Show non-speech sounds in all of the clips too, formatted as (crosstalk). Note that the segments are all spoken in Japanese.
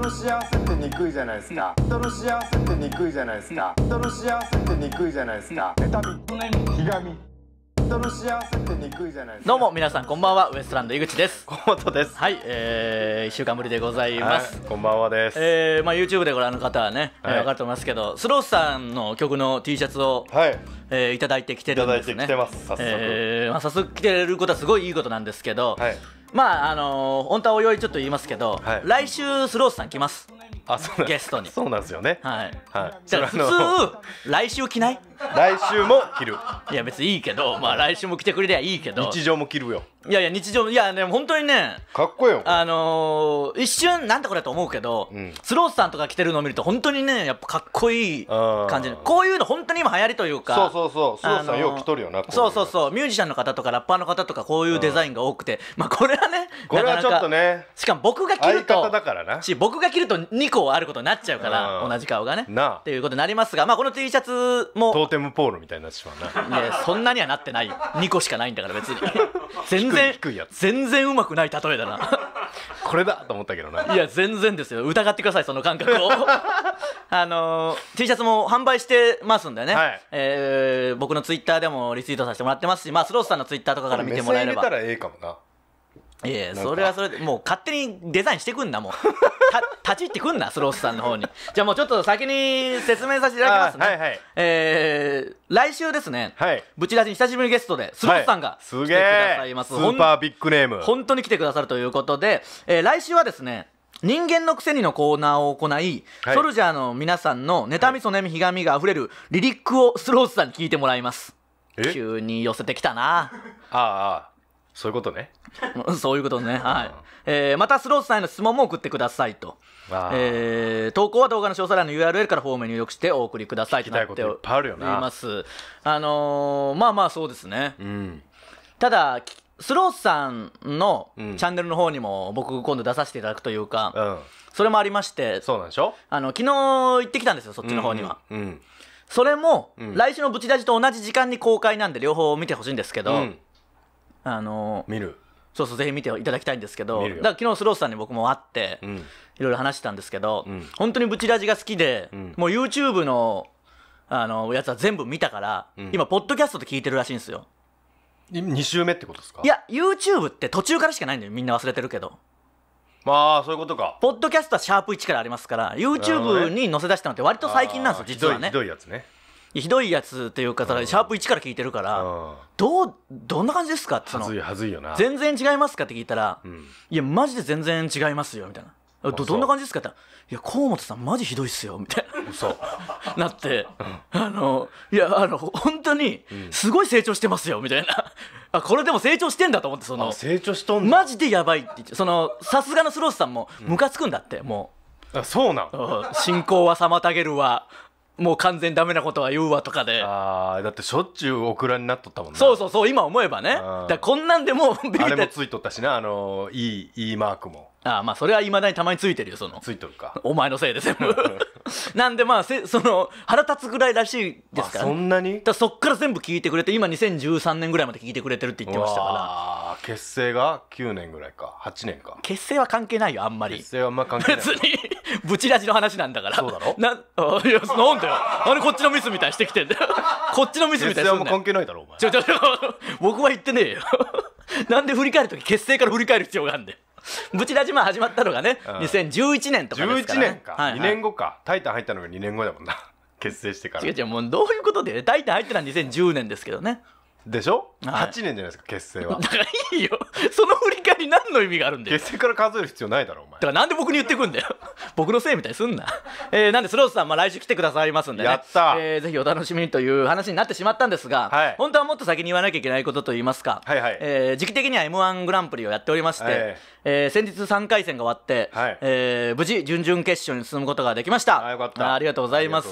の幸せってにくいじゃないですか人の幸せってにくいじゃないですか人の幸せってにくいじゃないですか妬みひがみ人の幸せってにくいじゃないですかどうも皆さんこんばんはウエストランド井口です河本ですはいえー、1週間ぶりでございます、はい、こんばんはですえー、まあ YouTube でご覧の方はね、はい、えー、分かると思いますけどスロースさんの曲の T シャツをはいえー、いただいてきてるんですねいただいてきてます早速、えーまあ、早速来てることはすごいいいことなんですけど、はいまああのー、本当はおいおいちょっと言いますけど、はい、来週スロースさん来ますあそうゲストにそうなんですよねはい、はい、じゃあ普通来週着ない来週も着るいや別にいいけどまあ来週も来てくれりゃいいけど日常も着るよいやいや、日常、いや、でも本当にね、かっこいいよ。あのー、一瞬、なんてこれと思うけど、うん、スロースさんとか着てるのを見ると、本当にね、やっぱかっこいい感じこういうの、本当に今流行りというか、そうそうそう、スロースさん、よう着とるよな、そうそうそう、ミュージシャンの方とか、ラッパーの方とか、こういうデザインが多くて、まあ、これはね、これはちょっとね、しかも僕が着ると、だからなし僕が着ると2個あることになっちゃうから、同じ顔がね、なっていうことになりますが、まあ、この T シャツも、トーテムポールみたいになってしまうな。ね、そんなにはなってないよ、2個しかないんだから、別に。全 (laughs) 全然低いやつ全然うまくない例えだな (laughs) これだと思ったけどないや全然ですよ疑ってくださいその感覚を (laughs) あの T シャツも販売してますんでね、はい、えー、僕のツイッターでもリツイートさせてもらってますしまあスロースさんのツイッターとかから見てもらえれば目れ入れたらええかもないやそれはそれでもう勝手にデザインしてくんなもう (laughs) 立ち入ってくんなスロースさんの方にじゃあもうちょっと先に説明させていただきますね、はいはい、えー、来週ですね、はい、ブチラジに久しぶりゲストでスロースさんが来てくださいます、はい、すスーパービッグネーム本当に来てくださるということで、えー、来週はですね人間のくせにのコーナーを行い、はい、ソルジャーの皆さんの妬みそみひがみがあふれるリリックをスロースさんに聞いてもらいます急に寄せてきたなああそういうことね (laughs) そういうことねはい、えー、またスロースさんへの質問も送ってくださいと、えー、投稿は動画の詳細欄の URL からフォームに入力してお送りくださいとなっておりますあのー、まあまあそうですね、うん、ただスロースさんのチャンネルの方にも僕今度出させていただくというか、うん、それもありましてそうなんでしょあの昨日行ってきたんですよそっちの方には、うん、うん、それも、来週のブチラジと同じ時間に公開なんで両方見てほしいんですけど、うんあの見るそうそうぜひ見ていただきたいんですけどだから昨日スロースさんに僕も会っていろいろ話したんですけど、うん、本当にブチラジが好きで、うん、もう YouTube のあのやつは全部見たから、うん、今ポッドキャストで聞いてるらしいんですよ2週目ってことですかいや YouTube って途中からしかないんだよみんな忘れてるけどまあそういうことかポッドキャストはシャープ1からありますから YouTube に載せ出したのって割と最近なんですよ実はねひどいやつねひどいやつというかシャープ1から聞いてるから、どうどんな感じですかってよな。全然違いますかって聞いたら、いやマジで全然違いますよみたいな。どどんな感じですかっていや河本さんマジひどいっすよみたいな (laughs) なって、うん、あのいやあの本当にすごい成長してますよみたいな (laughs) あこれでも成長してんだと思ってその成長しとんマジでやばいってそのさすがのスロースさんもムカつくんだって、もう、あそうなん進行は妨げるわもう完全ダメなことは言うわとかでああだってしょっちゅうオクラになっとったもんねそうそうそう今思えばねだこんなんでもうビリあれもついとったしなあのいいいいマークもあまあそれはいまだにたまについてるよそのついとるかお前のせいで全部 (laughs) なんでまあせその腹立つぐらいらしいですから、ね、そんなにだそっから全部聞いてくれて今2013年ぐらいまで聞いてくれてるって言ってましたから結成が9年ぐらいか8年か結成は関係ないよあんまり結成はあんま関係ない別にブチラジの話なんだからそうだろなあいやなんだよあれこっちのミスみたいしてきてんだよ (laughs) こっちのミスみたいしてんんま関係ないだろお前ちょちょ僕は言ってねえよ (laughs) なんで振り返る時結成から振り返る必要があるんだよ (laughs) ブチラジマ始まったのがね、うん、2011年とかですからね、11年か、はいはい、2年後かタイタン入ったのが2年後だもんな結成してから違う違うもうどういうことでタイタン入ったのは2010年ですけどねでしょ、はい、8年じゃないですか結成は (laughs) だからいいよその振り返り何の意味があるんだよ結成から数える必要ないだろお前だからなんで僕に言ってくんだよ (laughs) 僕のせいみたいにすんな、えなんでスロースさん、まあ、来週来てくださいますんで、ね、やった、えー、ぜひお楽しみにという話になってしまったんですが、はい、本当はもっと先に言わなきゃいけないことといいますか、はいはい、えー、時期的には m 1グランプリをやっておりまして、えーえー、先日3回戦が終わって、はい、えー、無事準々決勝に進むことができましたあよかったありがとうございます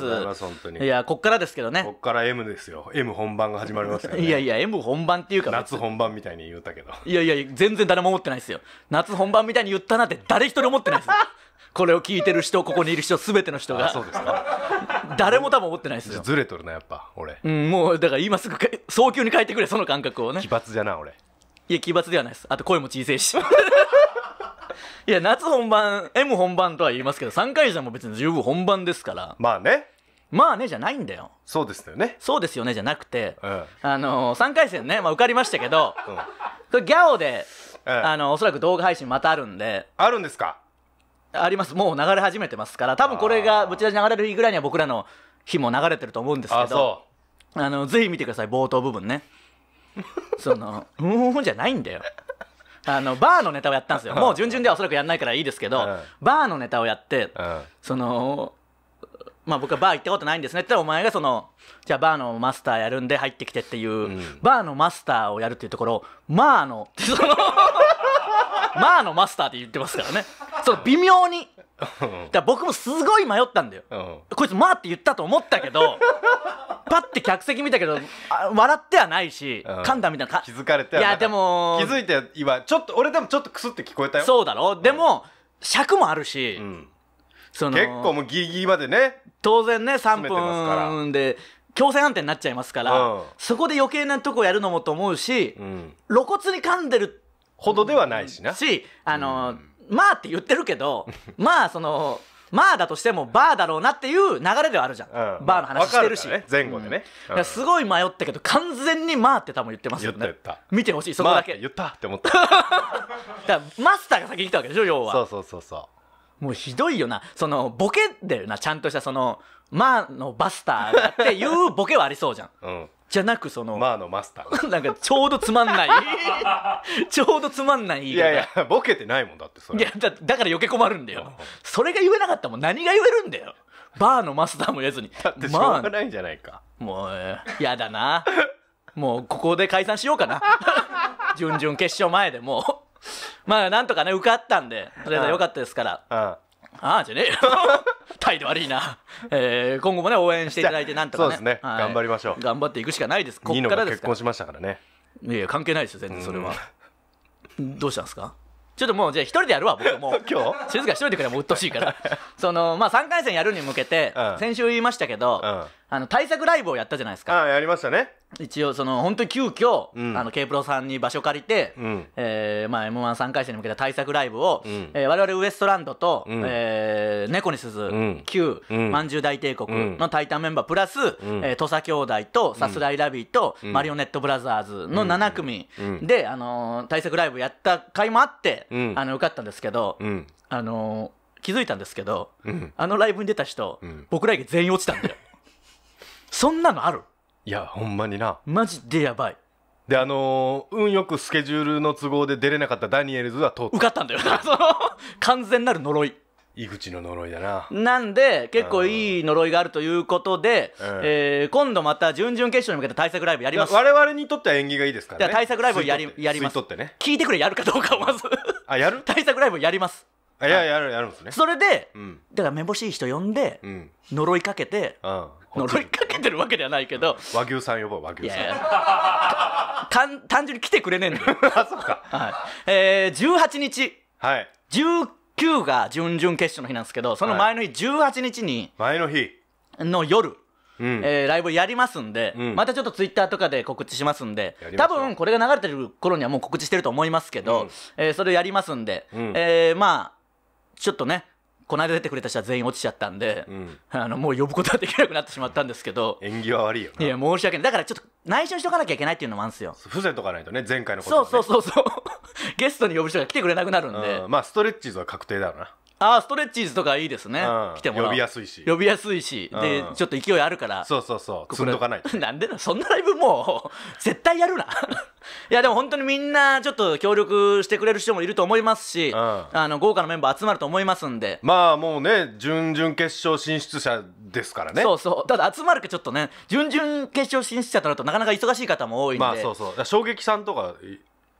いやこっからですけどねこっから M ですよ M 本番が始まりますから、ね、(laughs) いやいや M 本番っていうか夏本番みたいに言ったけど (laughs) いやいや全然誰も思ってないですよ夏本番みたいに言ったなんて誰一人思ってないですよ。(laughs) これを聞いてる人ここにいる人すべての人がそうですか誰も多分思ってないですよずれとるなやっぱ俺、うん、もうだから今すぐ早急に帰ってくれその感覚をね奇抜じゃな俺いや奇抜ではないですあと声も小さいし (laughs) いや夏本番 M 本番とは言いますけど3回じゃもう別に十分本番ですからまあねまあねじゃないんだよそうですよねそうですよねじゃなくて、うん、あのー、3回戦ね、まあ、受かりましたけど、うん、これギャオで、あのおそらく動画配信またあるんであるんですかありますもう流れ始めてますから多分これがぶち出し流れる日ぐらいには僕らの日も流れてると思うんですけどあのぜひ見てください冒頭部分ね (laughs) その「うん」じゃないんだよあのバーのネタをやったんですよもう順々ではおそらくやんないからいいですけど、バーのネタをやって、そのまあ僕はバー行ったことないんですねって言ったらお前がそのじゃあバーのマスターやるんで入ってきてっていう、うん、バーのマスターをやるっていうところまあのその (laughs) まあのマスターって言ってますからねその微妙にだ僕もすごい迷ったんだよ、うん、こいつ「まあ」って言ったと思ったけど (laughs) パッて客席見たけど笑ってはないし、うん、噛んだみたいな気づかれていやでも気づいて今ちょっと俺でもちょっとクスって聞こえたよそうだろ、うん、でも尺もあるし、うん、その結構もうギリギリまでね当然ね3分で強制判定になっちゃいますから、そこで余計なとこやるのもと思うし、露骨に噛んでるほどではないしなしあの、うんまあって言ってるけど (laughs) まあそのまあだとしてもバーだろうなっていう流れではあるじゃん、うん、バーの話してるし、まあね、前後でね、うん、すごい迷ったけど完全にまあって多分言ってますよね言った言った見てほしいそこだけ、まあ、言ったって思った (laughs) だからマスターが先に来たわけでしょ要はそうそうそうそうもうひどいよなそのボケだよなちゃんとしたそのまあのバスターっていうボケはありそうじゃん、うんじゃなくその、まあのマスター (laughs) なんかちょうどつまんない (laughs) ちょうどつまんないいやいやボケてないもんだってそれいやだだから余計困るんだよそれが言えなかったもん何が言えるんだよバーのマスターも言えずにだってしょうがないんじゃないか、もうやだなもうここで解散しようかな (laughs) 準々決勝前でもうまあなんとかね受かったんでとりあえずはよかったですからああああじゃねえよ態度悪いな、(laughs) えー、今後もね応援していただいてなんとかねそうですね、はい、頑張りましょう頑張っていくしかないですこっからです結婚しましたからねいや関係ないですよ全然それは、どうしたんですかちょっともうじゃあ一人でやるわ僕もう (laughs) 今日静か一人でくれもう鬱陶しいからそのまあ3回戦やるに向けて、うん、先週言いましたけど、うんあの対策ライブをやったじゃないですかあやりましたね一応その本当に急遽、うん、あの K プロさんに場所借りて、うん、えー、まあ m 1 3回戦に向けた対策ライブを、うんわれ我々ウエストランドと、うん、えー、猫に鈴、うん、Q、うん、まんじゅう大帝国のタイタンメンバープラス、うん、えー、土佐兄弟とさすらいラビーと、うん、マリオネットブラザーズの7組で、あのー、対策ライブやった回もあって、あの受かったんですけど、あのー、気づいたんですけど、あのライブに出た人、僕ら以全員落ちたんだよ。そんなのあるいやほんまになマジでやばいであのー運よくスケジュールの都合で出れなかったダニエルズは通っ受かったんだよな (laughs) 完全なる呪い井口の呪いだななんで結構いい呪いがあるということで、ええー今度また準々決勝に向けた対策ライブやります我々にとっては縁起がいいですからねじゃ対策ライブやりやります吸い取ってね聞いてくれやるかどうかをまずあやる (laughs) 対策ライブやりますいややるやるんですねそれで、だからめぼしい人呼んで、呪いかけて、(laughs) 呪いかけてるわけではないけど、和牛さん呼ぼう和牛さんいや (laughs) 単純に来てくれねえんだよ (laughs) あそっか、はいえー、18日、はい、19が準々決勝の日なんですけどその前の日18日に、前の日の夜うん、えー、ライブやりますんで、うん、またちょっとツイッターとかで告知しますんで多分これが流れてる頃にはもう告知してると思いますけど、うん、えー、それやりますんで、うん、えー、まあちょっとねこの間出てくれた人は全員落ちちゃったんで、うん、あのもう呼ぶことはできなくなってしまったんですけど縁起は悪いよいや申し訳ないだからちょっと内緒にしとかなきゃいけないっていうのもあるんですよ伏せとかないとね前回のこと、ね、そうそうそうそう (laughs) ゲストに呼ぶ人が来てくれなくなるんで、うん、まあストレッチーズは確定だろうなあストレッチーズとかいいですね、うん、来ても呼びやすいし呼びやすいし、で、うん、ちょっと勢いあるからそうそうそう積んどかない (laughs) なんでだそんなライブもう (laughs) 絶対やるな (laughs) いやでも本当にみんなちょっと協力してくれる人もいると思いますし、うん、あの豪華なメンバー集まると思いますんでまあもうね準々決勝進出者ですからねそうそうただ集まるかちょっとね準々決勝進出者となるとなかなか忙しい方も多いんでまあそうそう衝撃さんとか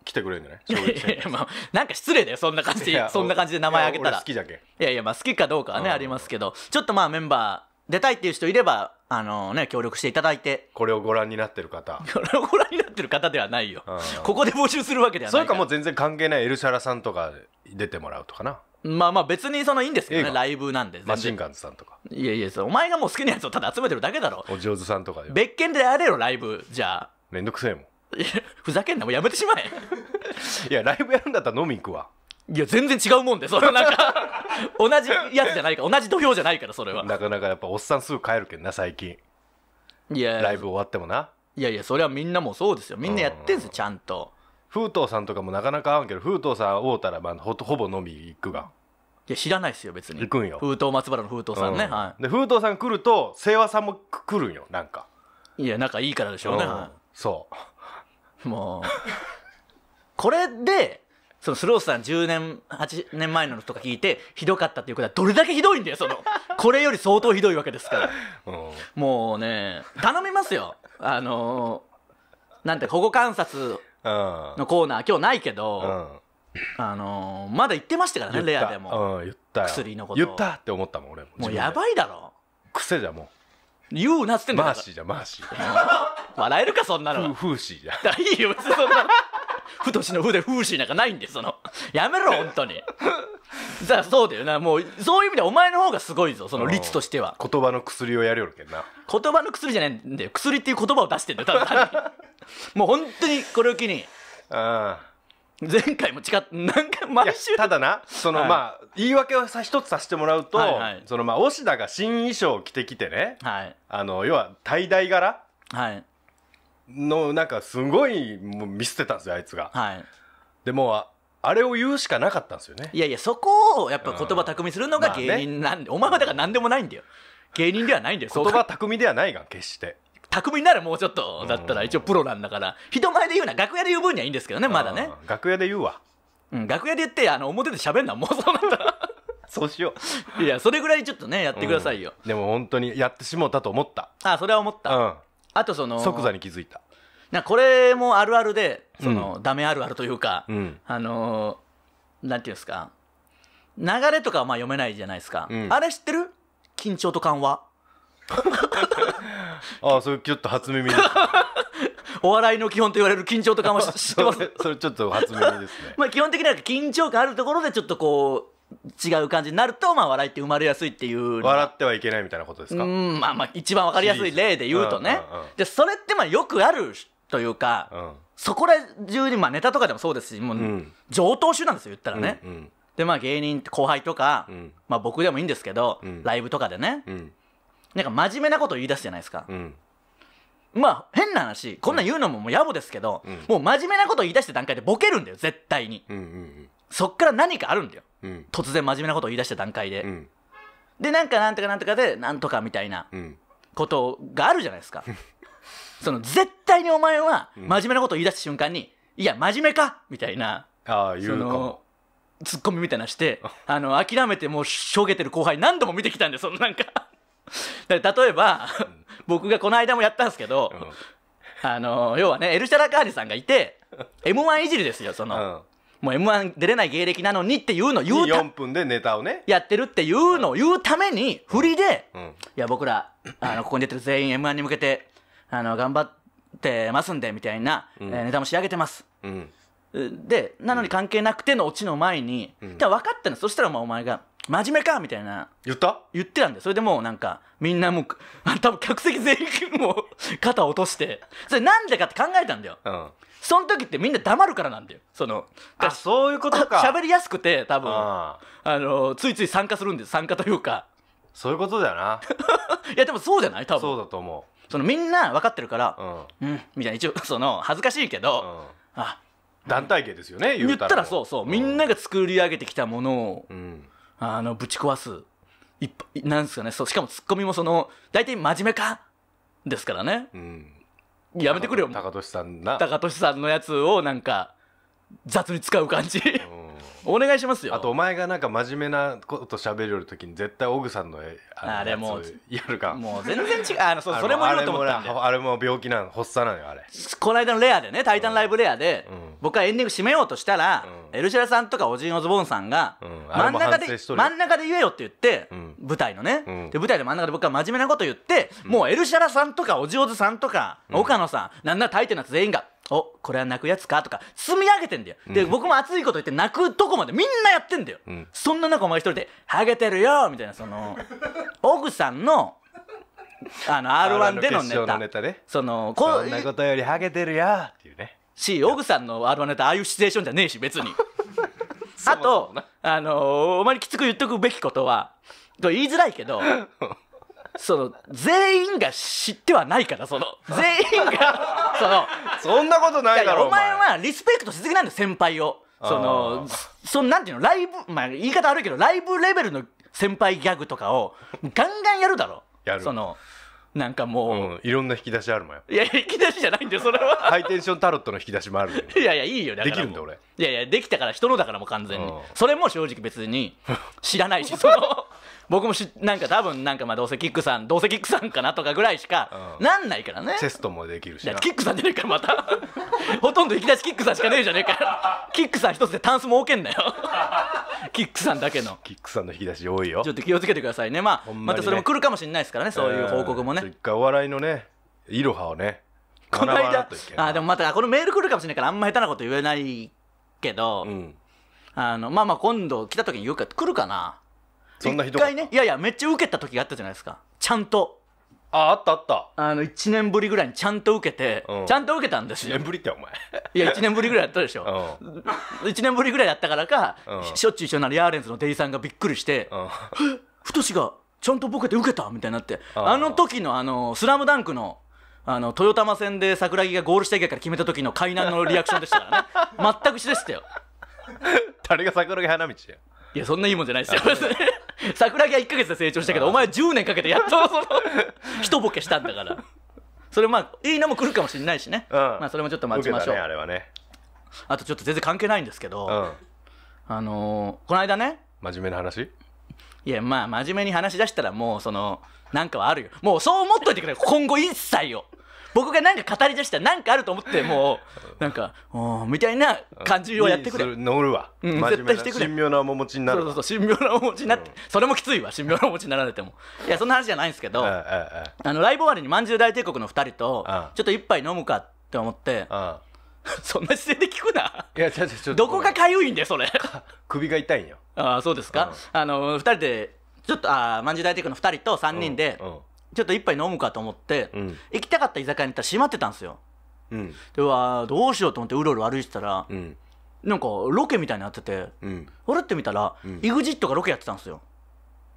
来てくれるんじゃないまあ、なんか失礼だよそんな感じそんな感じで名前あげたら好きじゃけいやいやまあ好きかどうかはね、ありますけどちょっとまあメンバー出たいっていう人いればあのね協力していただいてこれをご覧になってる方これをご覧になってる方ではないよ、ここで募集するわけではないそれかもう全然関係ないエルシャラさんとか出てもらうとかなまあまあ別にそのいいんですけどねライブなんでマシンガンズさんとかいやいやお前がもう好きなやつをただ集めてるだけだろお上手さんとか別件でやれよライブじゃあめんどくせえもん (laughs) ふざけんなもうやめてしまえ (laughs) いやライブやるんだったら飲み行くわいや全然違うもんでそのなんか (laughs) 同じやつじゃないから同じ土俵じゃないからそれはなかなかやっぱおっさんすぐ帰るけんな最近いやライブ終わってもないやいやそれはみんなもそうですよみんなやってんすよちゃんと封筒さんとかもなかなか会うんけど封筒さん会うたら、まあ、ほほぼ飲み行くがいや知らないですよ別に行くんよ封筒松原の封筒さんね、うん、はい、で封筒さん来ると清和さんも来るんよなんかいや仲いいからでしょうね、うん、そうもうこれでそのスロースさん10年8年前のとか聞いてひどかったっていうことはどれだけひどいんだよそのこれより相当ひどいわけですからもうね頼みますよあのなんて保護観察のコーナー今日ないけど、あのまだ言ってましたからねレアでも、うん、言った薬のこと言ったって思ったもん俺ももうやばいだろ癖じゃもう言うなっつってんだマーシーじゃマーシー笑えるかそんなのフーシーじゃいいよそんな (laughs) ふとしのふでフーシーなんかないんでそのやめろ本当にさあそうだよなもうそういう意味ではお前の方がすごいぞその率としては言葉の薬をやりよるけんな言葉の薬じゃないんだよ薬っていう言葉を出してんだよ多分 (laughs) もう本当にこれを機にああ前回も違っ何回毎週ただなその、はい、まあ言い訳をさ一つさせてもらうと、はいはい、そのまあ押田が新衣装を着てきてね、はい、あの要は大大柄、はい、のなんかすごいもう見捨てたんですよあいつが、はい、でもあれを言うしかなかったんですよねいやいやそこをやっぱ言葉巧みするのが芸人なんで、うんまあね、お前はだから何でもないんだよ芸人ではないんだよ言葉巧みではないが決して巧みにならもうちょっとだったら一応プロなんだから人前で言うな楽屋で言う分にはいいんですけどねまだね楽屋で言うわ、うん、楽屋で言ってあの表で喋んなもうそうなったら (laughs) そうしよういやそれぐらいちょっとねやってくださいよ、うん、でも本当にやってしもうたと思ったあそれは思った、うん、あとその即座に気づいたなこれもあるあるでその、うん、ダメあるあるというか、うん、あのー、なんていうんですか流れとかはまあ読めないじゃないですか、うん、あれ知ってる緊張と緩和 (laughs) ああそれちょっと初耳です (laughs) お笑いの基本と言われる緊張とかも知ってますそれちょっと初耳ですね (laughs) まあ基本的には緊張感あるところでちょっとこう違う感じになると、まあ、笑いって生まれやすいっていう笑ってはいけないみたいなことですかうんまあまあ一番わかりやすい例で言うとね、でそれってまあよくあるというか、うん、そこら中に、まあ、ネタとかでもそうですしもう上等手なんですよ言ったらね、うんうん、でまあ芸人後輩とか、うん、まあ、僕でもいいんですけど、ライブとかでね、なんか真面目なこと言い出すじゃないですか、うんまあ変な話こんなん言うのももう野暮ですけど、うんもう真面目なこと言い出した段階でボケるんだよ絶対に、うんうんそっから何かあるんだようん突然真面目なこと言い出した段階で、うんでなんかなんとかなんとかでなんとかみたいなことがあるじゃないですか (laughs) その絶対にお前は真面目なこと言い出した瞬間に「いや真面目か!」みたいなああ言うかもツッコミみたいなしてあの諦めてもうしょげてる後輩何度も見てきたんでそのなんか例えば、僕がこの間もやったんですけど、あの要はねエルシャラカーニさんがいて m 1いじりですよその、うん、もう m 1出れない芸歴なのにっていうのを言う4分でネタをねやってるっていうのを言うために振りで、うんうん、いや僕らあのここに出てる全員 m 1に向けてあの頑張ってますんでみたいな、えー、ネタも仕上げてます、でなのに関係なくてのオチの前に、うん、分かったのそしたらお前が「真面目かみたいな言った言ってたんでそれでもうなんかみんなもう (laughs) 多分客席全員も肩落としてそれなんでかって考えたんだよ、うん、その時ってみんな黙るからなんだよそのあそういうことか (laughs) 喋りやすくて多分あのついつい参加するんです参加というかそういうことだよな (laughs) いやでもそうじゃない多分そうだと思うそのみんな分かってるからうん、うん、みたいな一応その恥ずかしいけど、うん、あ団体系ですよね言ったらそうそう、みんなが作り上げてきたものを、うんあの、ぶち壊す。いなんですかね、そう、しかもツッコミもその、大体真面目かですからね。うん。やめてくれよ。高俊さんな。高俊さんのやつをなんか、雑に使う感じお願いしますよあとお前がなんか真面目なこと喋る時に絶対オグさんのあれもやるかもう全然違うあのそそれもやると思ったんであれも病気なの発作なのよあれこの間のレアでね「タイタンライブレアで」うん、僕はエンディング締めようとしたら、うん、エルシャラさんとかオジン・オズボンさんが、うん、真ん中で真ん中で言えよって言って、舞台のね、で舞台で真ん中で僕は真面目なこと言って、もうエルシャラさんとかオジオズさんとか、岡野さんなんならタイタンつ全員が「おこれは泣くやつかとか積み上げてんだよで、うん、僕も熱いこと言って泣くとこまでみんなやってんだよ、うん、そんな中お前一人で「ハゲてるよ」みたいなその奥さんのあの r 1でのネタネタ、ね、そのこんなことよりハゲてるよっていうねしオグさんの r 1ネタああいうシチュエーションじゃねえし別に (laughs) あとあのお前にきつく言っとくべきことは言いづらいけど (laughs) その全員が知ってはないからその (laughs) 全員がそのそんなことないだろお前はリスペクトしすぎなんだよ先輩をそのそのなんていうのライブまあ言い方悪いけどライブレベルの先輩ギャグとかをガンガンやるだろやるそのなんかもう、うん、いろんな引き出しあるもんやいや引き出しじゃないんだよそれはハイテンションタロットの引き出しもある (laughs) いやいやいいよできるんだ俺いやいやできたから人のだからもう完全に、それも正直別に知らないしその僕もしなんか多分なんかまあどうせキックさんどうせキックさんかなとかぐらいしかなんないからね、チェストもできるしキックさんじゃねえからまたほとんど引き出しキックさんしかねえじゃねえか (laughs) キックさん一つでタンス儲けんなよ (laughs) キックさんだけのキックさんの引き出し多いよちょっと気をつけてくださいねまあ、ね、またそれも来るかもしれないですからねそういう報告もね一回お笑いのねいろはをねこの間あでもまたこのメール来るかもしれないからあんま下手なこと言えないけど、うん、あのまあまあ今度来た時に言うか来るかなそんなひど一回ねいやいやめっちゃ受けた時があったじゃないですかちゃんとああったあったあの1年ぶりぐらいにちゃんと受けて、うんちゃんと受けたんです1年ぶりってお前 (laughs) いや1年ぶりぐらいやったでしょ、う1年ぶりぐらいやったからか、うんしょっちゅう一緒になるヤーレンズのデイさんがびっくりしてうん (laughs) ふとしがちゃんとボケて受けたみたいになってああの時のあの「スラムダンクのあの豊玉戦で桜木がゴール下以外から決めた時の海南のリアクションでしたからね (laughs) 全く一緒でしたよ誰が桜木花道やいやそんないいもんじゃないですよ桜木は1か月で成長したけどお前10年かけてやっとその (laughs) 一ボケしたんだからそれまあいいのも来るかもしれないしね、うんまあ、それもちょっと待ちましょう、ね、あれはねあとちょっと全然関係ないんですけど、うん、あのー、この間ね真面目な話いやまあ真面目に話し出したらもうそのなんかはあるよもうそう思っといてくれ今後一切を僕がなんか語り出したらなんかあると思ってもうなんか「おみたいな感じをやってくれ乗るわ、うん、絶対してくれ神妙な面持ちになるそうそうそう神妙な面持ちになって、うん、それもきついわ神妙な面持ちになられてもいやそんな話じゃないんですけど、あのライブ終わりにまんじゅう大帝国の2人とちょっと一杯飲むかって思って、(laughs) そんな姿勢で聞くな。いや、ちょどこがかゆいんでそれ。首が痛いんよ。ああ、そうですか。あの、二人で、ちょっと、ああ、まんじゅう大帝国の二人と三人で、ちょっと一杯飲むかと思って、うん、行きたかった居酒屋に行ったら閉まってたんですよ、うん、でわどうしようと思ってうろうろ歩いてたら、うん、なんかロケみたいになってて、うん、俺って見たら、うん、EXIT がロケやってたんですよ、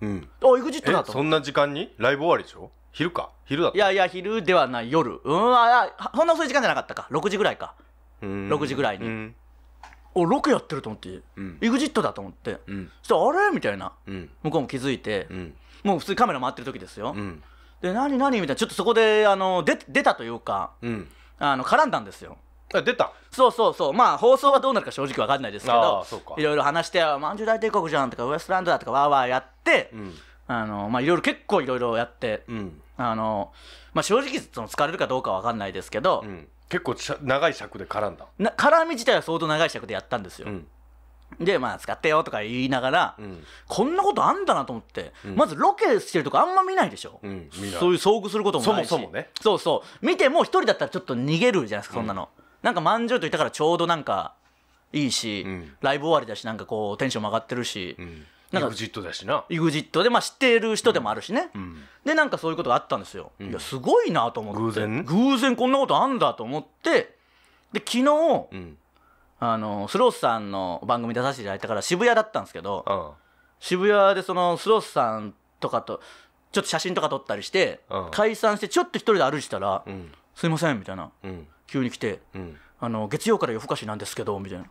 うん、あ EXIT だとそんな時間にライブ終わりでしょ昼か昼だったいやいや昼ではない夜うんあそんな遅い時間じゃなかったか6時ぐらいか6時ぐらいにおロケやってると思って、うん、EXIT だと思って、うん、そしたらあれみたいな、うん、向こうも気づいて、うん、もう普通にカメラ回ってる時ですよ、うで何何みたいなちょっとそこであの出出たというか、うん、あの絡んだんですよあ出たそうそうそうまあ放送はどうなるか正直分かんないですけどいろいろ話して「まんじゅう大帝国じゃん」とか「ウエストランドだ」とかわーわーやって、うん、あのまあいろいろ結構いろいろやって、うん、あのまあ正直その疲れるかどうか分かんないですけど、結構長い尺で絡んだな絡み自体は相当長い尺でやったんですよ、でまあ使ってよとか言いながら、うん、こんなことあんだなと思って、うん、まずロケしてるとこあんま見ないでしょ、うん、そういう遭遇することもないしそもそもねそうそう見ても一人だったらちょっと逃げるじゃないですかそんなの、うん、なんかまんじゅうといたからちょうどなんかいいし、ライブ終わりだしなんかこうテンション上がってるし、なんか EXIT だしな EXIT で、まあ、知ってる人でもあるしね、でなんかそういうことがあったんですよ、いやすごいなと思って偶然偶然こんなことあんだと思ってで昨日、うんあのスロースさんの番組出させていただいたから渋谷だったんですけど、うん渋谷でそのスロースさんとかとちょっと写真とか撮ったりして、うん解散してちょっと一人で歩いてたら「うんすいません」みたいなうん急に来てうん「あの月曜から夜更かしなんですけど」みたいな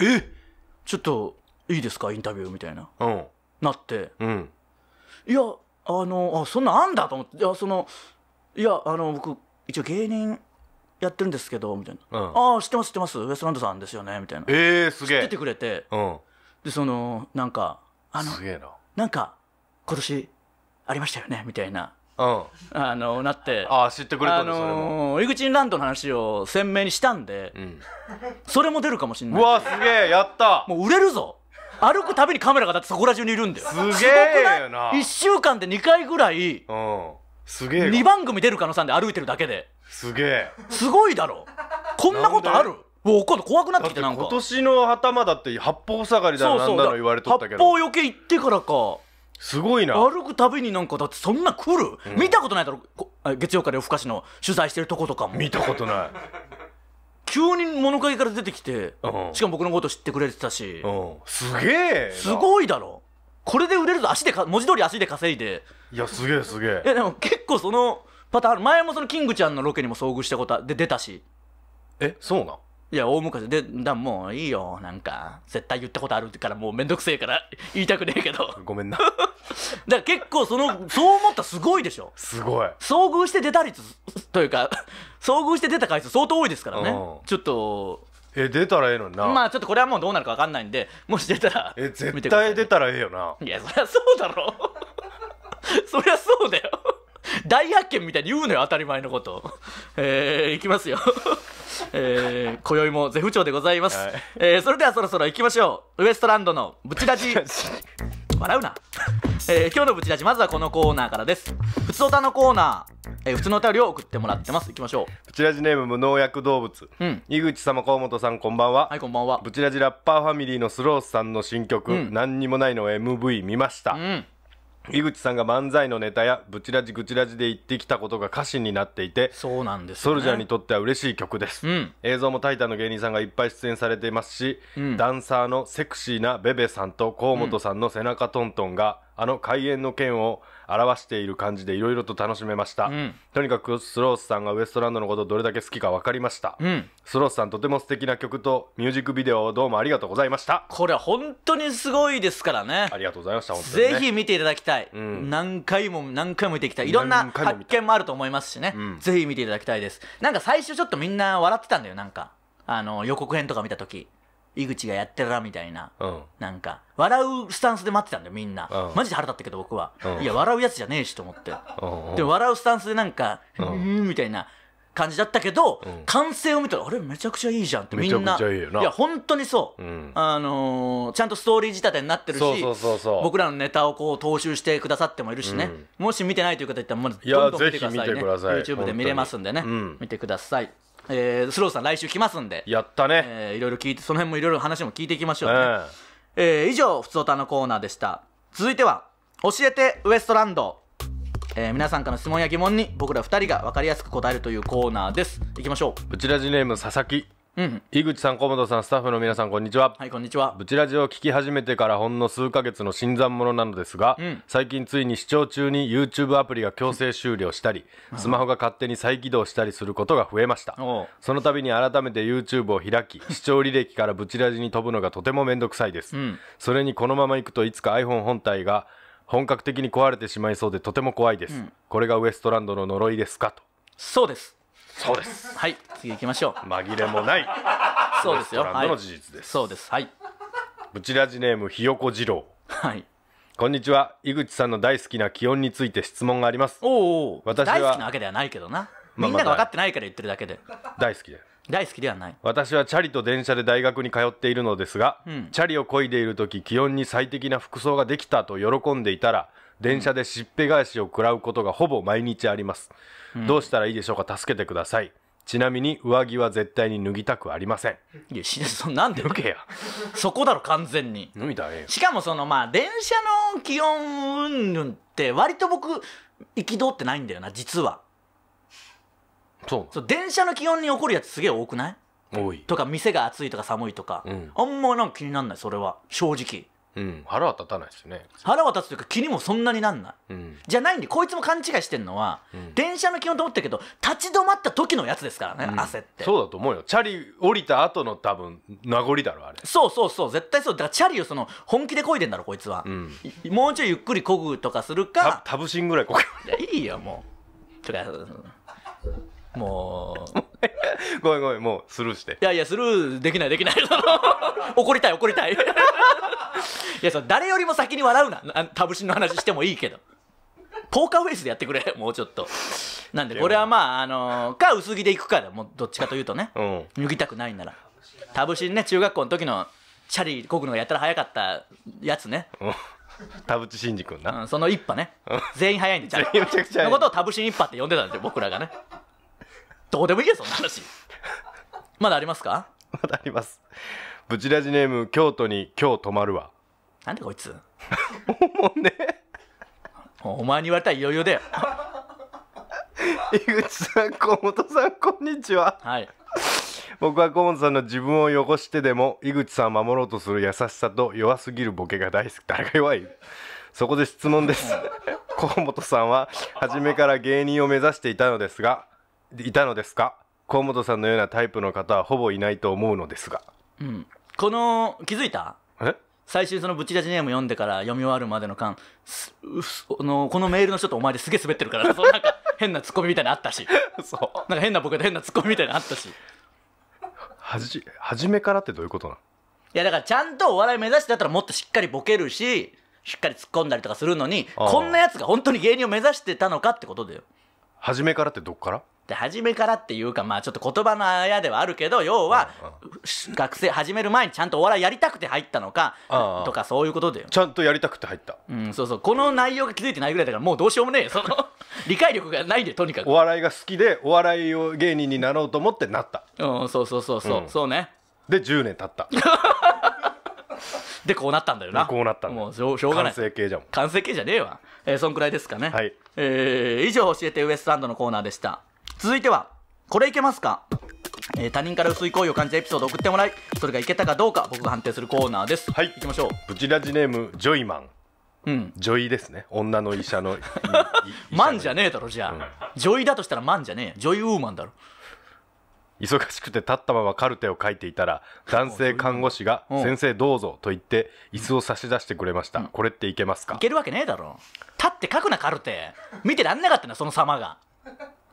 え「ちょっといいですかインタビュー」みたいなうんなってうんいやあのあそんなあんだと思っていやそのいやあの僕一応芸人やってるんですけどみたいな、うん、ああ知ってます知ってますウエストランドさんですよねみたいなえー、すげえ知っててくれて、うん、でそのなんかあのすげえななんか今年ありましたよねみたいなうん、あのなってああ知ってくれたんですあのー、イグチランドの話を鮮明にしたんで、うん、それも出るかもしれないうわすげえやったもう売れるぞ歩くたびにカメラがだってそこら中にいるんだよすげえよな1週間で2回ぐらい、うん、すげえ2番組出る可能性で歩いてるだけですげえすごいだろこんなことあるもう今度怖くなってきてなんか今年の頭だって八方下がりだなんだろ言われとったけど八方余計行ってからかすごいな歩くたびになんかだってそんな来る、うん、見たことないだろ月曜から夜更かしの取材してるとことかも見たことない急に物陰から出てきて、うん、しかも僕のこと知ってくれてたし、うん、すげえすごいだろこれで売れると足でか文字通り足で稼いでいやすげえすげええでも結構そのパターン前もそのキングちゃんのロケにも遭遇したことで出たしえそうなんいや大昔でだもういいよなんか絶対言ったことあるからもうめんどくせえから言いたくねえけどごめんな (laughs) だから結構そのそう思ったらすごいでしょすごい遭遇して出た率というか遭遇して出た回数相当多いですからね、うん、ちょっとえ出たらええのになまあちょっとこれはもうどうなるか分かんないんでもし出たらえ絶対出たらええよないやそりゃそうだろ (laughs) そりゃそうだよ (laughs) 大発見みたいに言うのよ、当たり前のこと。(laughs) えー、いきますよ。(laughs) えー、今宵も絶不調でございます。はい、えー、それではそろそろ行きましょう。ウエストランドのブチラジ。笑うな。えー、今日のブチラジ、まずはこのコーナーからです。普通歌のコーナー、えー、普通のお便りを送ってもらってます。いきましょう。ブチラジネーム無農薬動物。うん。井口様、河本さん、こんばんは。はい、こんばんは。ブチラジラッパーファミリーのスロースさんの新曲、うん、何にもないの MV 見ました。うん。井口さんが漫才のネタやブチラジグチラジで言ってきたことが歌詞になっていてそうなんです、ね、ソルジャーにとっては嬉しい曲です、うん、映像も「タイタン」の芸人さんがいっぱい出演されていますし、うん、ダンサーのセクシーなベベさんと河本さんの背中トントンが、あの開演の件を表している感じでいろいろと楽しめました、うん、とにかくスロースさんがウエストランドのことどれだけ好きか分かりました、うん、スロースさんとても素敵な曲とミュージックビデオをどうもありがとうございましたこれは本当にすごいですからねありがとうございました本当に、ね、ぜひ見ていただきたい、うん、何回も何回も見ていきたいいろんな発見もあると思いますしね、ぜひ見ていただきたいですなんか最初ちょっとみんな笑ってたんだよなんかあの予告編とか見た時井口がやってるなみたいな、うん、なんか笑うスタンスで待ってたんだよみんな、うん、マジで腹立ったけど僕は、うん、いや笑うやつじゃねえしと思って、で笑うスタンスでなんか「うん」みたいな感じだったけど、完成を見たらあれめちゃくちゃいいじゃんってみんないや本当にそう、あのー、ちゃんとストーリー仕立てになってるし僕らのネタをこう踏襲してくださってもいるしね、もし見てないという方いったらもうどんどん見てくださいねい YouTube で見れますんでね、見てくださいえー、スローさん来週来ますんでやったね、えー、いろいろ聞いてその辺もいろいろ話も聞いていきましょうね、えー、えー、以上ふつおたのコーナーでした続いては教えてウエストランドえー、皆さんからの質問や疑問に僕ら2人が分かりやすく答えるというコーナーですいきましょううちラジネーム佐々木うん、井口さん、小本さん、スタッフの皆さん、こんにちは。はい、こんにちは。ブチラジを聞き始めてからほんの数ヶ月の新参者なのですが、うん、最近ついに視聴中に YouTube アプリが強制終了したり、スマホが勝手に再起動したりすることが増えました。その度に改めて YouTube を開き、(laughs) 視聴履歴からブチラジに飛ぶのがとてもめんどくさいです。うん、それにこのままいくといつか iPhone 本体が本格的に壊れてしまいそうでとても怖いです。これがウエストランドの呪いですかと。そうです。そうですはい次行きましょう紛れもないそうですよウランドの事実です、そうですはいブチラジネームひよこ次郎はいこんにちは井口さんの大好きな気温について質問がありますおお私は大好きなわけではないけどなみんなが分かってないから言ってるだけで大好きで大好きではない私はチャリと電車で大学に通っているのですが、うんチャリを漕いでいる時気温に最適な服装ができたと喜んでいたら電車でしっぺ返しを食らうことがほぼ毎日あります、うん、どうしたらいいでしょうか助けてくださいちなみに上着は絶対に脱ぎたくありませんいや死 (laughs) そなんで脱けやそこだろ完全に脱いだえしかもそのまあ電車の気温うんぬんって割と僕憤ってないんだよな実はそうそう電車の気温に起こるやつすげえ多くない多いとか店が暑いとか寒いとか、うん、あんまなんか気にならないそれは正直腹は立たないですね腹は立つというか気にもそんなになんない、うん、じゃないんでこいつも勘違いしてるのは、うん、電車の気温と思っるけど立ち止まった時のやつですからね、焦ってそうだと思うよチャリ降りた後の多分名残だろあれそうそうそう絶対そうだからチャリをその本気でこいでんだろこいつは、もうちょいゆっくりこぐとかするかタブシンぐらいこぐいやいいよもうとかもう (laughs) ごめんごめんもうスルーしていやいやスルーできないできない (laughs) 怒りたい怒りたい (laughs) いやそ誰よりも先に笑うなタブシの話してもいいけどポーカーフェイスでやってくれもうちょっとなんでこれはまああのー、か薄着でいくかでもどっちかというとね、うん、脱ぎたくないならタブシね中学校の時のチャリこぐのがやったら早かったやつね、うん田淵真二君な、うん、その一派ね、うん、全員早いんでチャリのことを田淵一派って呼んでたんですよ僕らがねどうでもいいよそんな話まだありますかまだありますブチラジネーム京都に今日泊まるわなんでこいつもうねお前に言われたら余裕だよ井口さん河本さんこんにちははい僕は河本さんの自分を汚してでも井口さんを守ろうとする優しさと弱すぎるボケが大好き誰が弱いそこで質問です (laughs) 河本さんは初めから芸人を目指していたのですがいたのですか河本さんのようなタイプの方はほぼいないと思うのですがうんこの気づいたえ最終そのブチラジネーム読んでから読み終わるまでの間すうすのこのメールの人とお前ですげえ滑ってるから (laughs) そなんか変なツッコミみたいなのあったし (laughs) そうなんか変なボケ変なツッコミみたいなのあったしはじ初めからってどういうことなのやだからちゃんとお笑い目指してだったらもっとしっかりボケるししっかり突っ込んだりとかするのにこんなやつが本当に芸人を目指してたのかってことだよ初めからってどっからで初めからっていうかまあちょっと言葉のあやではあるけど要は学生始める前にちゃんとお笑いやりたくて入ったのかとかそういうことだよちゃんとやりたくて入ったうんそうそうこの内容が気づいてないぐらいだからもうどうしようもねえその (laughs) 理解力がないでとにかくお笑いが好きでお笑いを芸人になろうと思ってなったうんそうそうそうそう、うん、そうねで10年経った (laughs) でこうなったんだよなこうなったもうしょうがない完成形じゃん完成形じゃねえわ、えー、そんくらいですかねはい、えー、以上教えてウエストランドのコーナーでした続いては、これいけますかえー、他人から薄い行為を感じたエピソードを送ってもらいそれがいけたかどうか僕が判定するコーナーですはい行きましょうブチラジネームジョイマンうんジョイですね女の医者の (laughs) マンじゃねえだろじゃあ、うん、女医だとしたらマンじゃねえジョイウーマンだろ忙しくて立ったままカルテを書いていたら男性看護師が「先生どうぞ」と言って椅子を差し出してくれました、うん、これっていけますかいけるわけねえだろ立って書くなカルテ見てらんなかったなその様が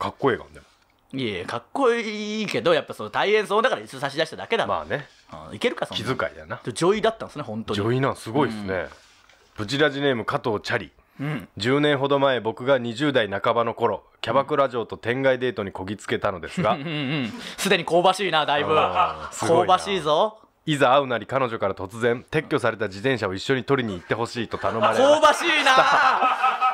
かっこいいがんねいえかっこいいけどやっぱその大変そうだから椅子差し出しただけだまあね、うん、いけるかその気遣いだな女医だったんですね本当に女医なんすごいですね、ブチラジネーム加藤チャリうん、10年ほど前僕が20代半ばの頃キャバクラ嬢と天外デートにこぎつけたのですが、うんうん (laughs) すでに香ばしいなだいぶい香ばしいぞいざ会うなり彼女から突然撤去された自転車を一緒に取りに行ってほしいと頼まれ香ばしいな (laughs)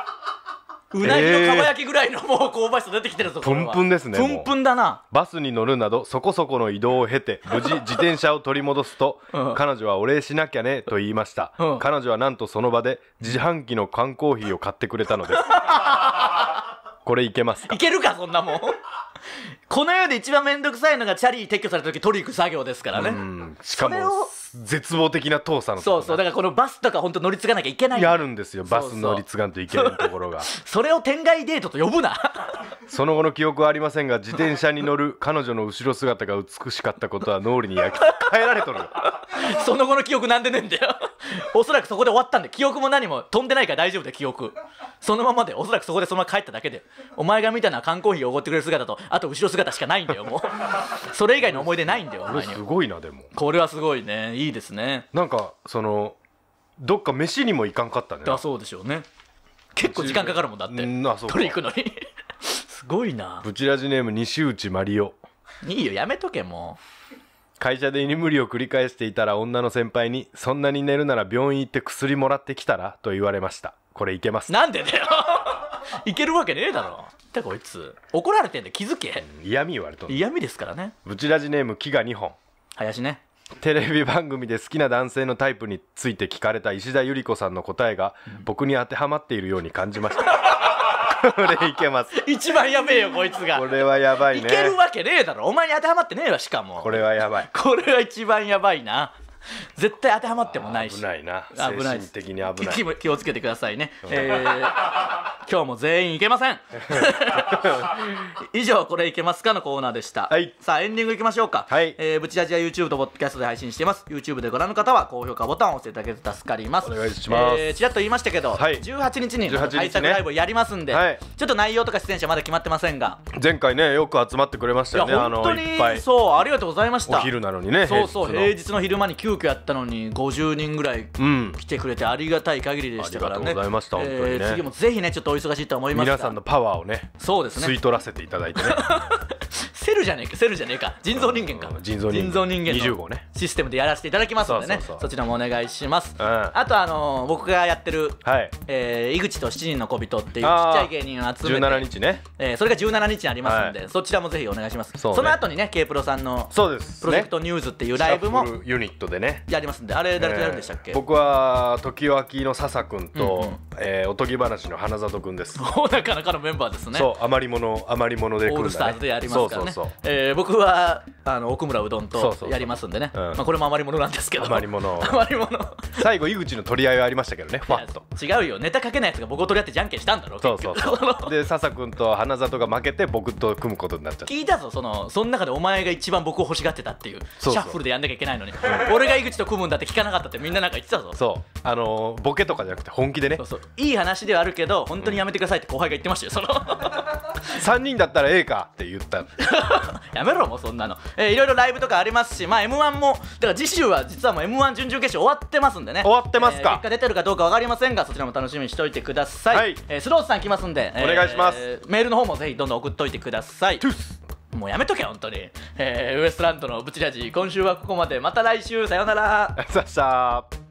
うなぎのかば焼きぐらいのもう香ばしさ出てきてるぞプンプンですねプンプンだなバスに乗るなどそこそこの移動を経て無事自転車を取り戻すと、うん、彼女はお礼しなきゃねと言いました、うん、彼女はなんとその場で自販機の缶コーヒーを買ってくれたのです (laughs) これいけますいけるかそんなもんこの世で一番面倒くさいのがチャリ撤去された時取り行く作業ですからねしかも絶望的な遠さのそうそうだからこのバスとか本当乗り継がなきゃいけないあるんですよバス乗り継がんといけないところが (laughs) それを天外デートと呼ぶな (laughs) その後の記憶はありませんが自転車に乗る彼女の後ろ姿が美しかったことは脳裏に焼き換えられとる (laughs) その後の記憶なんでねえんだよおそらくそこで終わったんで記憶も何も飛んでないから大丈夫で記憶そのままでおそらくそこでそのまま帰っただけでお前が見たのは缶コーヒーをおごってくれる姿とあと後ろ姿しかないんだよもうそれ以外の思い出ないんだよお前にすごいなでもこれはすごいねいいですねなんかそのどっか飯にも行かんかったねだそうでしょうね結構時間かかるもんだって取り行くのに (laughs) すごいなブチラジネーム西内マリオいいよやめとけもう会社で居眠りを繰り返していたら女の先輩に「そんなに寝るなら病院行って薬もらってきたら?」と言われましたこれいけますなんでだよ (laughs) いけるわけねえだろってこいつ怒られてんだ気づけ、嫌味言われとん嫌味ですからねブチラジネーム木が2本林ねテレビ番組で好きな男性のタイプについて聞かれた石田ゆり子さんの答えが僕に当てはまっているように感じました (laughs) これいけます一番やべえよこいつがこれはやばいねいけるわけねえだろお前に当てはまってねえわしかもこれはやばいこれは一番やばいな (laughs) 絶対当てはまってもないし危ないな危ない的に危ない気をつけてくださいね、うん、えー、今日も全員いけません (laughs) 以上「これいけますか?」のコーナーでした、はい、さあエンディングいきましょうか、はいえー、ブチラジア YouTube とポッドキャストで配信しています YouTube でご覧の方は高評価ボタンを押していただけると助かりますお願いします、えー、ちらっと言いましたけど、はい、18日に対策ライブをやりますんで、ねはい、ちょっと内容とか出演者まだ決まってませんが前回ねよく集まってくれましたよね本当にそうありがとうございましたお昼なのにねそうそう平日の昼間に急急遽やったのに50人ぐらい来てくれてありがたい限りでしたからね、うん、ありがとうございました、えー、次もぜひねちょっとお忙しいと思います皆さんのパワーをねそうですね吸い取らせていただいてね (laughs) セルじゃねえかセルじゃねえか人造人間か、人造人間人造人間のシステムでやらせていただきますのでねそちらもお願いします、うん、あとあのー、僕がやってる、はいえー、井口と7人の小人っていうちっちゃい芸人を集めて17日ね、えー、それが17日にありますんで、はい、そちらもぜひお願いしますそ、ね,、の後にね K プロさんのそうですプロジェクトニューズっていうライブもユニットでねやりますんであれ誰とやるんでしたっけ、えー、僕は時脇の笹君と、うんうん、えー、おとぎ話の花里君です (laughs) なかなかのメンバーですねそう余り物余り物で来るんだ、ね、オールスターズでやりますからねそうえー、僕はあの奥村うどんとやりますんでね、うん、まあ、これも余り物なんですけど余り物 (laughs) 余り物最後井口の取り合いはありましたけどねふわっと違うよネタかけないやつが僕を取り合ってじゃんけんしたんだろそうそうそうで笹君と花里が負けて僕と組むことになっちゃった聞いたぞそのその中でお前が一番僕を欲しがってたっていうシャッフルでやんなきゃいけないのに俺が井口と組むんだって聞かなかったってみんななんか言ってたぞそうあのー、ボケとかじゃなくて本気でねそうそういい話ではあるけど本当にやめてくださいって後輩が言ってましたよその3 (laughs) 人だったらええかって言った (laughs) やめろもうそんなの、えー、いろいろライブとかありますしまあ m 1もだから次週は実はもう m 1準々決勝終わってますんでね終わってますか、えー、結果出てるかどうか分かりませんがそちらも楽しみにしておいてください、はい、えー、スロースさん来ますんで、お願いします、えー、メールの方もぜひどんどん送っといてくださいもうやめとけ本当に、えー、ウエストランドのブチラジ今週はここまでまた来週さようならさっさー